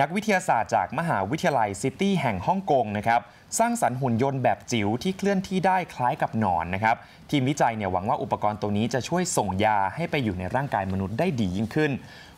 นักวิทยาศาสตร์จากมหาวิทยาลัยซิตี้แห่งฮ่องกงนะครับ สร้างสรรค์หุ่นยนต์แบบจิ๋วที่เคลื่อนที่ได้คล้ายกับหนอนนะครับ ทีมวิจัยเนี่ยหวังว่าอุปกรณ์ตัวนี้จะช่วยส่งยาให้ไปอยู่ในร่างกายมนุษย์ได้ดียิ่งขึ้น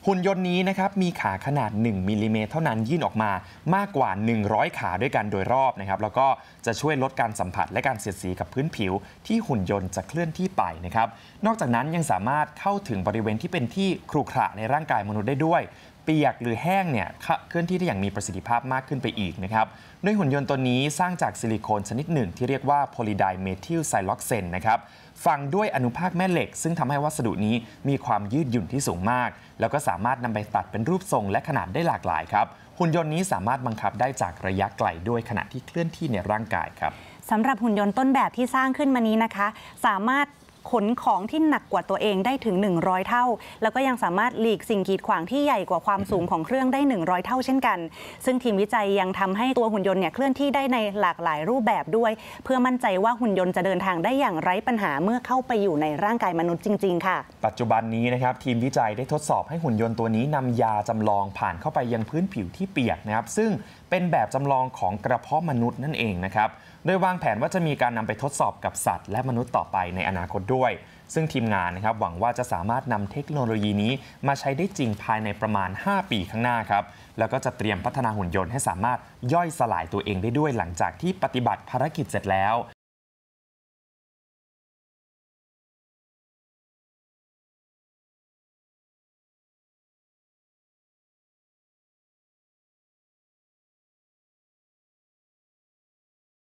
หุ่นยนต์นี้นะครับมีขาขนาด 1มิลิเมตรเท่านั้นยื่นออกมามากกว่า 100 ขาด้วยกันโดยรอบนะครับแล้วก็จะช่วยลดการสัมผัส และการเสียดสีกับพื้นผิว ที่หุ่นยนต์จะเคลื่อนที่ไปนะครับนอกจากนั้นยังสามารถเข้าถึงบริเวณที่เป็นที่ครุขระในร่างกายมนุษย์ได้ด้วยเปียกหรือแห้งเนี่ย เคลื่อนที่ได้อย่างมีประสิทธิภาพมากขึ้นไปอีกนะครับ ด้วยหุ่นยนต์ตัวนี้สร้างจากซิลิโคนชนิดหนึ่งที่เรียกว่าโพลีไดเมทิลไซล็อกเซนนะครับฝังด้วยอนุภาคแม่เหล็กซึ่งทำให้วัสดุนี้มีความยืดหยุ่นที่สูงมาก แล้วก็สามารถนำไปตัดเป็นรูปทรงและขนาดได้หลากหลายครับ หุ่นยนต์นี้สามารถบังคับได้จากระยะไกลด้วยขณะที่เคลื่อนที่ในร่างกายครับสำหรับหุ่นยนต์ต้นแบบที่สร้างขึ้นมานี้นะคะสามารถขนของที่หนักกว่าตัวเองได้ถึง 100 เท่า แล้วก็ยังสามารถหลีกสิ่งกีดขวางที่ใหญ่กว่าความสูงของเครื่องได้ 100 เท่าเช่นกัน ซึ่งทีมวิจัยยังทำให้ตัวหุ่นยนต์เนี่ยเคลื่อนที่ได้ในหลากหลายรูปแบบด้วย เพื่อมั่นใจว่าหุ่นยนต์จะเดินทางได้อย่างไร้ปัญหาเมื่อเข้าไปอยู่ในร่างกายมนุษย์จริงๆ ค่ะ ปัจจุบันนี้นะครับทีมวิจัยได้ทดสอบให้หุ่นยนต์ตัวนี้ นำยาจำลองผ่านเข้าไปยังพื้นผิวที่เปียกนะครับซึ่งเป็นแบบจำลองของกระเพาะมนุษย์นั่นเองนะครับโดยวางแผนว่าจะมีการนำไปทดสอบกับสัตว์ และมนุษย์ต่อไปในอนาคตดด้วยซึ่งทีมงานนะครับหวังว่าจะสามารถนำเทคโนโลยีนี้มาใช้ได้จริงภายในประมาณ 5 ปีข้างหน้าครับ แล้วก็จะเตรียมพัฒนาหุ่นยนต์ให้สามารถย่อยสลายตัวเองได้ด้วยหลังจากที่ปฏิบัติภารกิจเสร็จแล้ว